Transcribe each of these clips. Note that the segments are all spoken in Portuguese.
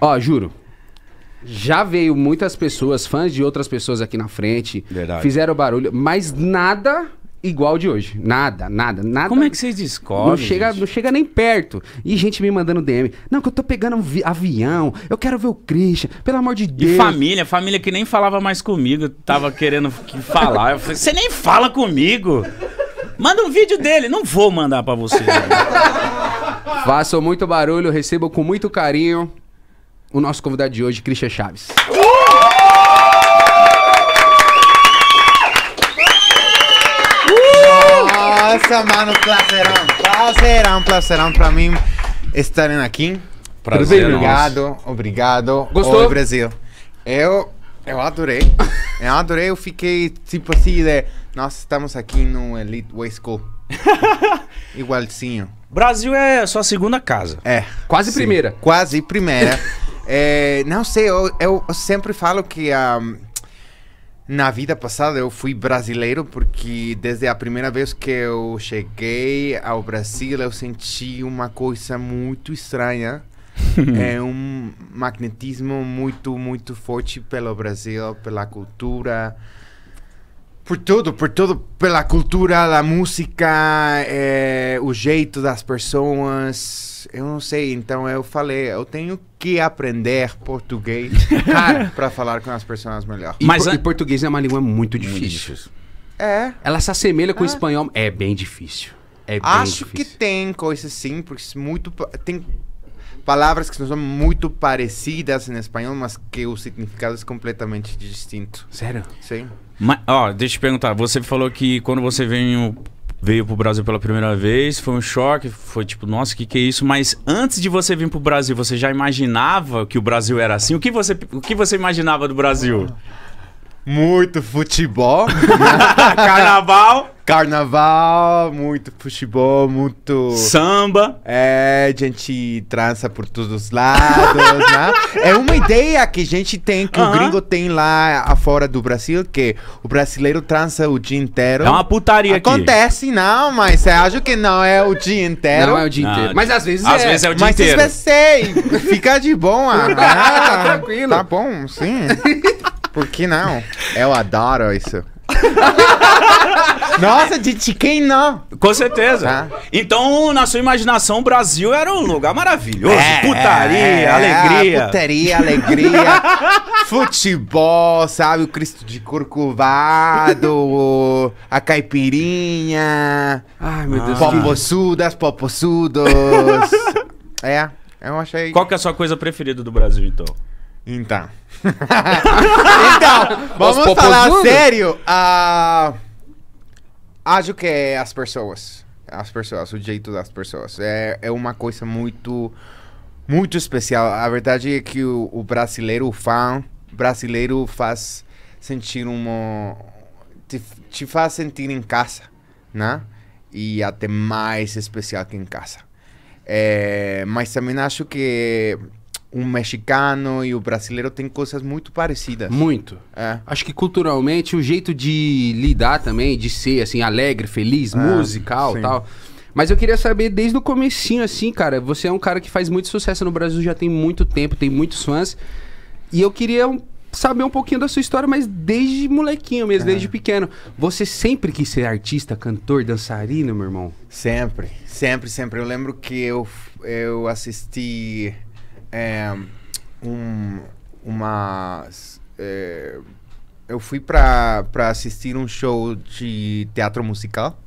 Ó, juro. Já veio muitas pessoas, fãs de outras pessoas aqui na frente. Verdade. Fizeram barulho, mas nada igual de hoje. Nada, nada, nada. Como é que vocês descobrem? Não chega, não chega nem perto. E gente me mandando DM. Não, que eu tô pegando um avião, eu quero ver o Christian, pelo amor de Deus. E família, família que nem falava mais comigo, tava querendo falar. Eu falei, você nem fala comigo. Manda um vídeo dele. Não vou mandar para você. Façam muito barulho, recebam com muito carinho o nosso convidado de hoje, Christian Chaves. Nossa, mano, prazerão, prazerão, prazerão pra mim estarem aqui. Prazer, obrigado, nosso. obrigado. Gostou? Oi, Brasil. Eu, eu adorei. Eu adorei, eu fiquei tipo assim de... Nós estamos aqui no Elite Way School. Igualzinho. Brasil é sua segunda casa. É. Quase sim. primeira. Quase primeira. é, não sei, eu, eu, sempre falo que um, ah, na vida passada eu fui brasileiro porque desde a primeira vez que eu cheguei ao Brasil eu senti uma coisa muito estranha. é um magnetismo muito, muito forte pelo Brasil, pela cultura. Por tudo, por tudo, pela cultura, da música, é, o jeito das pessoas. Eu não sei, então eu falei, eu tenho que aprender português para falar com as pessoas melhor. E Mas por, a... e português é uma língua muito difícil. É. Ela se assemelha com é. o espanhol, é bem difícil. É bem Acho difícil. que tem coisa sim, porque muito tem palavras que são muito parecidas em espanhol, mas que o significado é completamente distinto. Sério? Sim. Mas, ó, deixa eu te perguntar. Você falou que quando você veio, veio pro Brasil pela primeira vez, foi um choque, foi tipo, nossa, o que, que é isso? Mas antes de você vir pro Brasil, você já imaginava que o Brasil era assim? O que você, o que você imaginava do Brasil? Muito futebol. Carnaval. Carnaval, muito futebol, muito. Samba. É, gente trança por todos os lados, né? É uma ideia que a gente tem, que o gringo tem lá fora do Brasil, que o brasileiro trança o dia inteiro. É uma putaria Acontece, aqui. não, mas eu acho que não é o dia inteiro. Não é o dia inteiro. Não, mas às vezes às é. vezes é o dia mas inteiro. Mas sei, é, fica de bom. Ah, tá tranquilo. Tá bom, sim. por que não? Eu adoro isso. Nossa, de, quem não? Com certeza. Tá. Então, na sua imaginação, o Brasil era um lugar maravilhoso. É, putaria, é, é alegria. Putaria, alegria. futebol, sabe? O Cristo de Corcovado, a caipirinha. Ai, meu Deus. Popossudas, popossudos. é, eu achei. Qual que é a sua coisa preferida do Brasil, então? Então. então, vamos falar sério. Uh... Acho que é as pessoas. As pessoas, o jeito das pessoas. É, é uma coisa muito, muito especial. A verdade é que o, o brasileiro, o fã brasileiro faz sentir uma... Te, te faz sentir em casa, né? E até mais especial que em casa. É, mas também acho que o mexicano e o brasileiro têm coisas muito parecidas. Muito. É. Acho que culturalmente o jeito de lidar também, de ser assim alegre, feliz, é, musical, e tal. Mas eu queria saber desde o comecinho assim, cara, você é um cara que faz muito sucesso no Brasil já tem muito tempo, tem muitos fãs. E eu queria saber um pouquinho da sua história, mas desde molequinho mesmo, é. desde pequeno. Você sempre quis ser artista, cantor, dançarino, meu irmão? Sempre, sempre, sempre. Eu lembro que eu, eu assisti é, um, uma. É, eu fui para assistir um show de teatro musical.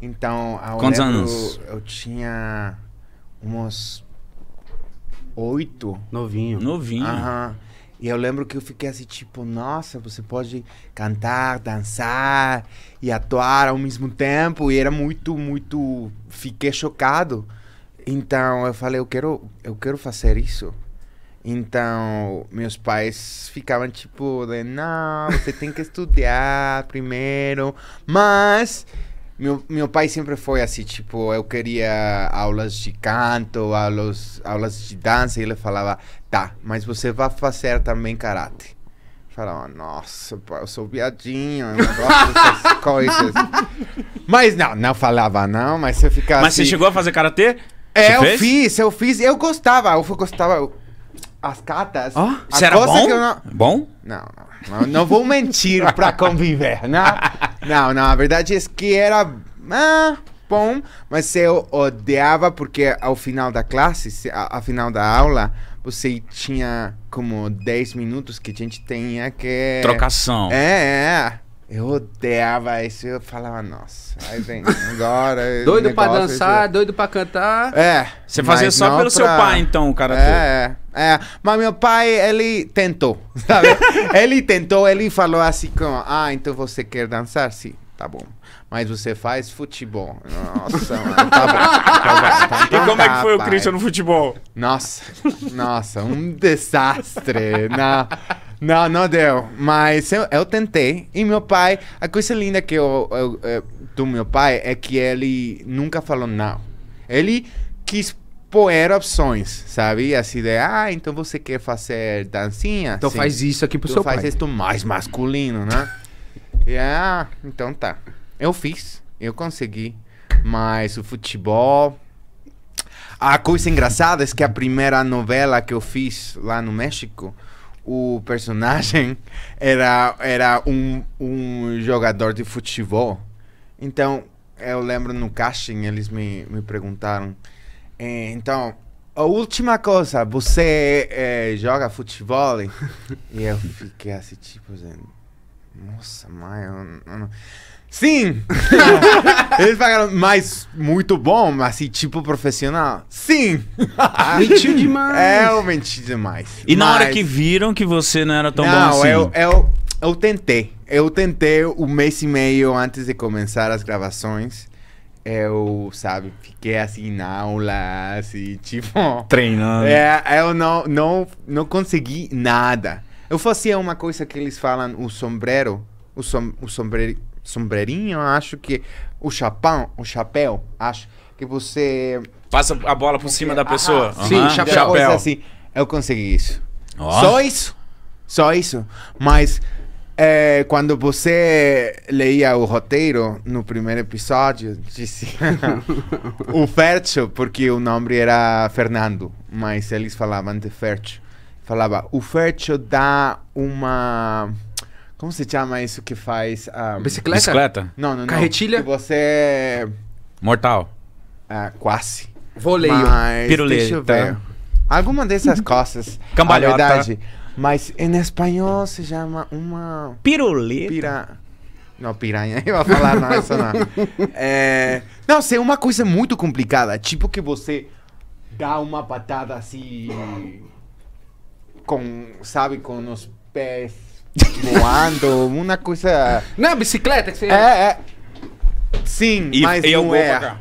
Então, eu Quantos lembro, anos? Eu tinha uns oito. Novinho. Novinho. Aham. E eu lembro que eu fiquei assim, tipo, nossa, você pode cantar, dançar e atuar ao mesmo tempo. E era muito, muito. Fiquei chocado então eu falei, eu quero, eu quero fazer isso. Então, meus pais ficavam tipo, de, não, você tem que estudar primeiro. Mas meu, meu pai sempre foi assim, tipo, eu queria aulas de canto, aulas, aulas de dança, e ele falava, tá, mas você vai fazer também karate. Eu falava, nossa, eu sou viadinho, eu não gosto dessas coisas. mas não, não falava não, mas você ficava Mas assim, você chegou a fazer karatê? É, eu fez? fiz, eu fiz. Eu gostava, eu gostava. As catas. Ó, a será coisa bom? que eu não... Bom? Não, não, não, vou mentir pra conviver, não. Né? Não, não, a verdade é que era ah, bom, mas eu odiava porque ao final da classe, ao final da aula, você tinha como 10 minutos que a gente tinha que... Trocação. É, é. Eu odeava isso. Eu falava, nossa, aí vem agora. doido pra dançar, doido pra cantar. É. Você fazia só pelo pra... seu pai, então, cara. É, é, é. Mas meu pai, ele tentou, sabe? ele tentou, ele falou assim: como, ah, então você quer dançar? Sim, tá bom. Mas você faz futebol. Nossa, mano, tá bom. Então então e tá como é que foi o Christian no futebol? Nossa, nossa, um desastre. Não. Não, não deu. Mas eu, eu, tentei. E meu pai, a coisa linda que eu, eu, eu, do meu pai é que ele nunca falou não. Ele quis pôr opções, sabe? Assim de, ah, então você quer fazer dancinha? Então Sim. faz isso aqui pro tu seu faz pai. faz isso mais masculino, né? e, ah, então tá. Eu fiz, eu consegui. Mas o futebol, a coisa engraçada é que a primeira novela que eu fiz lá no México o personagem era, era um, um jogador de futebol. Então, eu lembro no casting, eles me, me perguntaram. Eh, então, a última coisa, você eh, joga futebol? e eu fiquei assim, tipo, assim, nossa, mãe, eu, eu, Sim! Eles pagaram, mas muito bom, mas assim, tipo profissional? Sim! mentiu demais! É, eu menti demais. E mas... na hora que viram que você não era tão não, bom assim? Não, eu, eu, eu tentei. Eu tentei um mês e meio antes de começar as gravações. Eu, sabe, fiquei assim na aula, assim, tipo... Treinando. É, eu não, não, não consegui nada. Eu fazia uma coisa que eles falam, o sombrero. O, som, o sombrero sombreirinho, acho que o chapão, o chapéu, acho que você passa a bola por cima da pessoa. Ah, sim, chapéu, chapéu. assim. Eu consegui isso. Oh. Só isso. Só isso. Mas é, quando você leia o roteiro no primeiro episódio, disse o Fercho, porque o nome era Fernando, mas eles falavam de Fercho. Falava, o Fercho dá uma como se chama isso que faz. Um... Ah, Bicicleta? Bicicleta? Não, não, não. Carretilha? Que você. É Mortal. Ah, quase. Voleio. Mas, Piruleta. Tá. Alguma dessas coisas. Cambalhota. verdade. Mas em espanhol se chama uma. Piruleta. Pira... Não, piranha, eu ia falar, não, isso não. É... Não, sei, uma coisa muito complicada. Tipo que você dá uma patada assim. Com, sabe, com os pés voando, uma coisa. Não bicicleta que você. É, é. Sim, e, mas não vou é.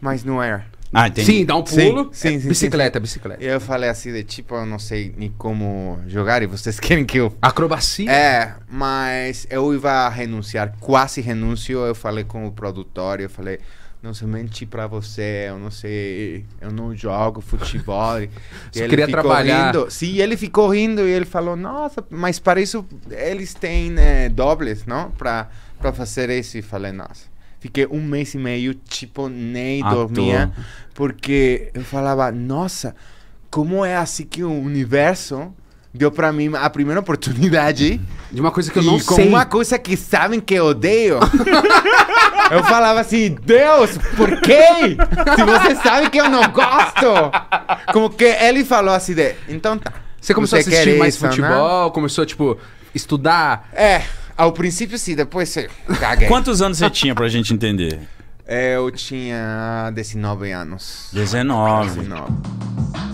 Mas não é. Ah, entendi. Sim, dá um pulo. Sim, sim, sim bicicleta, sim. bicicleta. Eu falei assim, de tipo, eu não sei nem como jogar e vocês querem que eu. Acrobacia? É, mas eu ia renunciar, quase renuncio. Eu falei com o produtor, eu falei não mentir para você, eu não sei, eu não jogo futebol. e Só ele queria trabalhar. Rindo. Sim, ele ficou rindo e ele falou, nossa, mas para isso eles têm né, dobles, não? Para fazer isso. E falei, nossa. Fiquei um mês e meio, tipo, nem dormia, porque eu falava, nossa, como é assim que o universo deu pra mim a primeira oportunidade. De uma coisa que eu não com sei. com uma coisa que sabem que eu odeio. eu falava assim, Deus, por quê? Se você sabe que eu não gosto. Como que ele falou assim, de, então tá. Você começou você a assistir mais isso, né? futebol, né? começou, tipo, estudar? É, ao princípio sim, depois você caguei. Quantos anos você tinha pra gente entender? É, eu tinha 19 anos. 19. 19.